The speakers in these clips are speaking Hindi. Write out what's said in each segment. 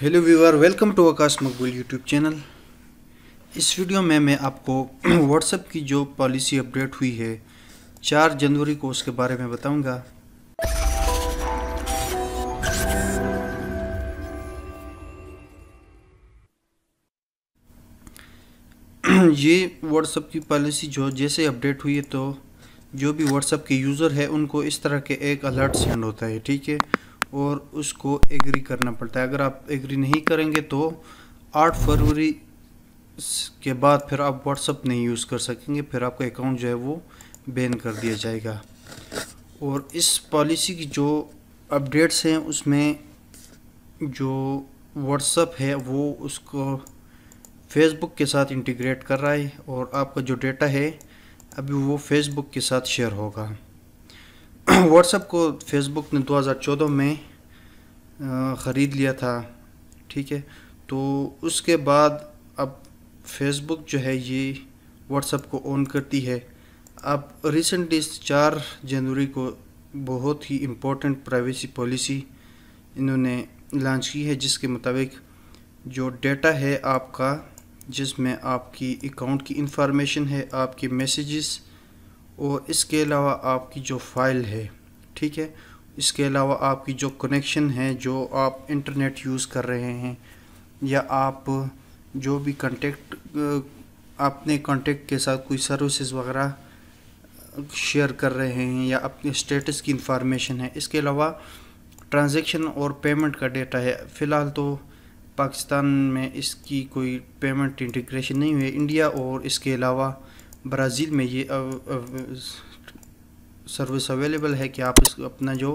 hello viewer welcome to Akash Maqbool YouTube channel इस वीडियो में मैं आपको व्हाट्सएप की जो पॉलिसी अपडेट हुई है चार जनवरी को उसके बारे में बताऊंगा ये व्हाट्सएप की पॉलिसी जो जैसे अपडेट हुई है तो जो भी व्हाट्सएप के यूज़र है उनको इस तरह के एक अलर्ट सेंड होता है ठीक है और उसको एग्री करना पड़ता है अगर आप एग्री नहीं करेंगे तो आठ फरवरी के बाद फिर आप व्हाट्सअप नहीं यूज़ कर सकेंगे फिर आपका अकाउंट जो है वो बैन कर दिया जाएगा और इस पॉलिसी की जो अपडेट्स हैं उसमें जो व्हाट्सअप है वो उसको फेसबुक के साथ इंटीग्रेट कर रहा है और आपका जो डेटा है अभी वो फेसबुक के साथ शेयर होगा व्हाट्सअप को फेसबुक ने 2014 में ख़रीद लिया था ठीक है तो उसके बाद अब फेसबुक जो है ये व्हाट्सअप को ऑन करती है अब रिसेंटली चार जनवरी को बहुत ही इम्पोर्टेंट प्राइवेसी पॉलिसी इन्होंने लॉन्च की है जिसके मुताबिक जो डेटा है आपका जिसमें आपकी अकाउंट की इंफॉर्मेशन है आपके मैसेजेस और इसके अलावा आपकी जो फ़ाइल है ठीक है इसके अलावा आपकी जो कनेक्शन है जो आप इंटरनेट यूज़ कर रहे हैं या आप जो भी कॉन्टेक्ट अपने कॉन्टेक्ट के साथ कोई सर्विसेज वगैरह शेयर कर रहे हैं या अपने स्टेटस की इंफॉर्मेशन है इसके अलावा ट्रांजैक्शन और पेमेंट का डेटा है फ़िलहाल तो पाकिस्तान में इसकी कोई पेमेंट इंटीग्रेशन नहीं हुई इंडिया और इसके अलावा ब्राज़ील में ये सर्विस अवेलेबल है कि आप इस अपना जो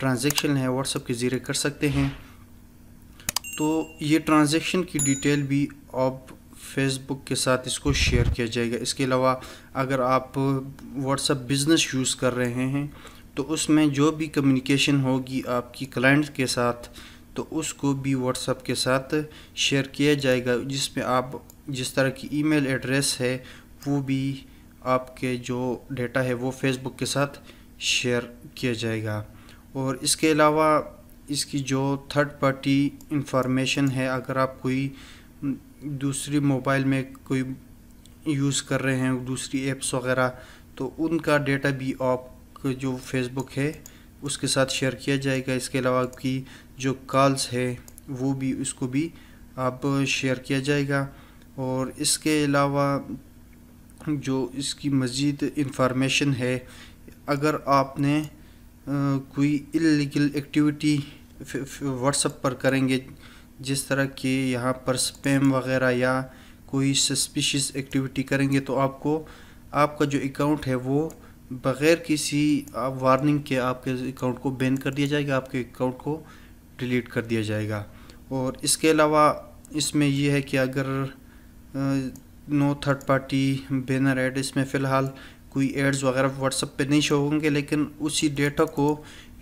ट्रांजेक्शन है व्हाट्सअप के ज़रिए कर सकते हैं तो ये ट्रांजेक्शन की डिटेल भी आप फेसबुक के साथ इसको शेयर किया जाएगा इसके अलावा अगर आप व्हाट्सअप बिज़नेस यूज़ कर रहे हैं तो उसमें जो भी कम्युनिकेशन होगी आपकी क्लाइंट के साथ तो उसको भी व्हाट्सअप के साथ शेयर किया जाएगा जिसमें आप जिस तरह की ईमेल एड्रेस है वो भी आपके जो डेटा है वो फेसबुक के साथ शेयर किया जाएगा और इसके अलावा इसकी जो थर्ड पार्टी इंफॉर्मेशन है अगर आप कोई दूसरी मोबाइल में कोई यूज़ कर रहे हैं दूसरी एप्स वगैरह तो उनका डेटा भी आप जो फेसबुक है उसके साथ शेयर किया जाएगा इसके अलावा आपकी जो कॉल्स है वो भी उसको भी आप शेयर किया जाएगा और इसके अलावा जो इसकी मज़ीद इंफॉर्मेशन है अगर आपने आ, कोई इलीगल एक्टिविटी व्हाट्सअप पर करेंगे जिस तरह के यहाँ पर स्पैम वगैरह या कोई सस्पिशियस एक्टिविटी करेंगे तो आपको आपका जो अकाउंट है वो बग़ैर किसी वार्निंग के आपके अकाउंट को बैन कर दिया जाएगा आपके अकाउंट को डिलीट कर दिया जाएगा और इसके अलावा इसमें यह है कि अगर no third party banner ad इसमें फ़िलहाल कोई एड्स वगैरह व्हाट्सअप पे नहीं शो होंगे लेकिन उसी डेटा को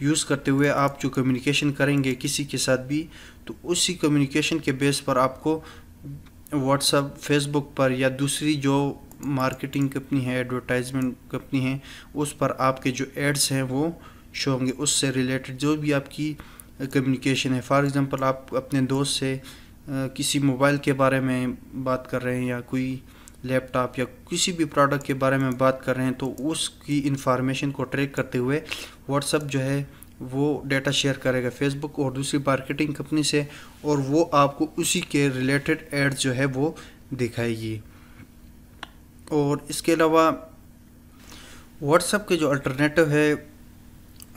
यूज़ करते हुए आप जो कम्युनिकेशन करेंगे किसी के साथ भी तो उसी कम्युनिकेशन के बेस पर आपको व्हाट्सअप फेसबुक पर या दूसरी जो मार्केटिंग कंपनी है एडवर्टाइजमेंट कंपनी है उस पर आपके जो एड्स हैं वो शो होंगे उससे रिलेटेड जो भी आपकी कम्युनिकेशन है फॉर एग्ज़ाम्पल आप अपने दोस्त से किसी मोबाइल के बारे में बात कर रहे हैं या कोई लैपटॉप या किसी भी प्रोडक्ट के बारे में बात कर रहे हैं तो उसकी इन्फॉर्मेशन को ट्रैक करते हुए व्हाट्सअप जो है वो डेटा शेयर करेगा फेसबुक और दूसरी मार्केटिंग कंपनी से और वो आपको उसी के रिलेटेड एड्स जो है वो दिखाएगी और इसके अलावा व्हाट्सअप के जो अल्टरनेटिव है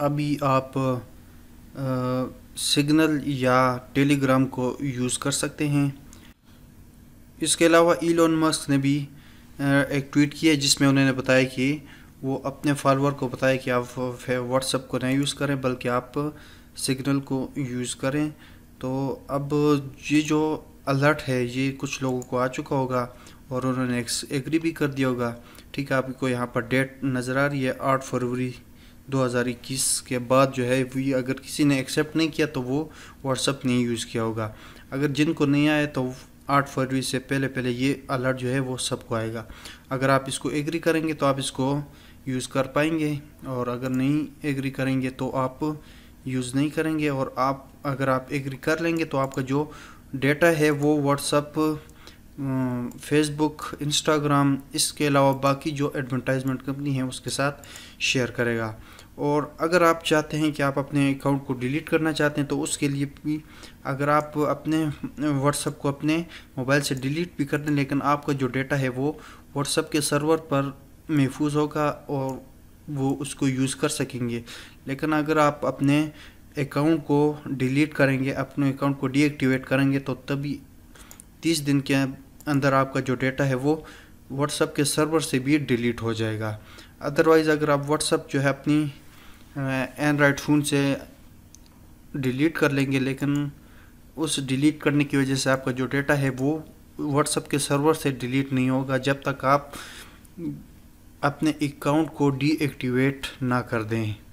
अभी आप सिग्नल या टेलीग्राम को यूज़ कर सकते हैं इसके अलावा इलोन मस्क ने भी एक ट्वीट किया जिसमें उन्होंने बताया कि वो अपने फॉलोअर को बताया कि आप व्हाट्सअप को नहीं यूज़ करें बल्कि आप सिग्नल को यूज़ करें तो अब ये जो अलर्ट है ये कुछ लोगों को आ चुका होगा और उन्होंने एग्री भी कर दिया होगा ठीक है आपको यहाँ पर डेट नज़र आ रही है आठ फरवरी 2021 के बाद जो है वी अगर किसी ने एक्सेप्ट नहीं किया तो वो व्हाट्सअप नहीं यूज़ किया होगा अगर जिनको नहीं आया तो आठ फरवरी से पहले पहले ये अलर्ट जो है वो सबको आएगा अगर आप इसको एग्री करेंगे तो आप इसको यूज़ कर पाएंगे और अगर नहीं एग्री करेंगे तो आप यूज़ नहीं करेंगे और आप अगर आप एग्री कर लेंगे तो आपका जो डेटा है वो व्हाट्सअप फेसबुक इंस्टाग्राम इसके अलावा बाकी जो एडवर्टाइजमेंट कंपनी है उसके साथ शेयर करेगा और अगर आप चाहते हैं कि आप अपने अकाउंट को डिलीट करना चाहते हैं तो उसके लिए भी अगर आप अपने व्हाट्सअप को अपने मोबाइल से डिलीट भी कर दें लेकिन आपका जो डेटा है वो व्हाट्सअप के सर्वर पर महफूज होगा और वो उसको यूज़ कर सकेंगे लेकिन अगर आप अपने अकाउंट को डिलीट करेंगे अपने अकाउंट को डीएक्टिवेट करेंगे तो तभी तीस दिन के अंदर आपका जो डेटा है वो व्हाट्सअप के सर्वर से भी डिलीट हो जाएगा अदरवाइज़ अगर आप व्हाट्सअप जो है अपनी एंड्रॉयड फ़ोन से डिलीट कर लेंगे लेकिन उस डिलीट करने की वजह से आपका जो डेटा है वो व्हाट्सअप के सर्वर से डिलीट नहीं होगा जब तक आप अपने अकाउंट को डीएक्टिवेट ना कर दें